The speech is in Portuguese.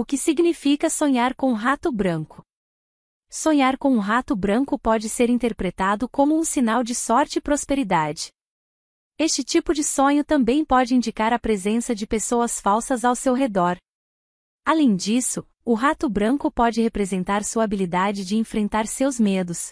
O que significa sonhar com um rato branco? Sonhar com um rato branco pode ser interpretado como um sinal de sorte e prosperidade. Este tipo de sonho também pode indicar a presença de pessoas falsas ao seu redor. Além disso, o rato branco pode representar sua habilidade de enfrentar seus medos,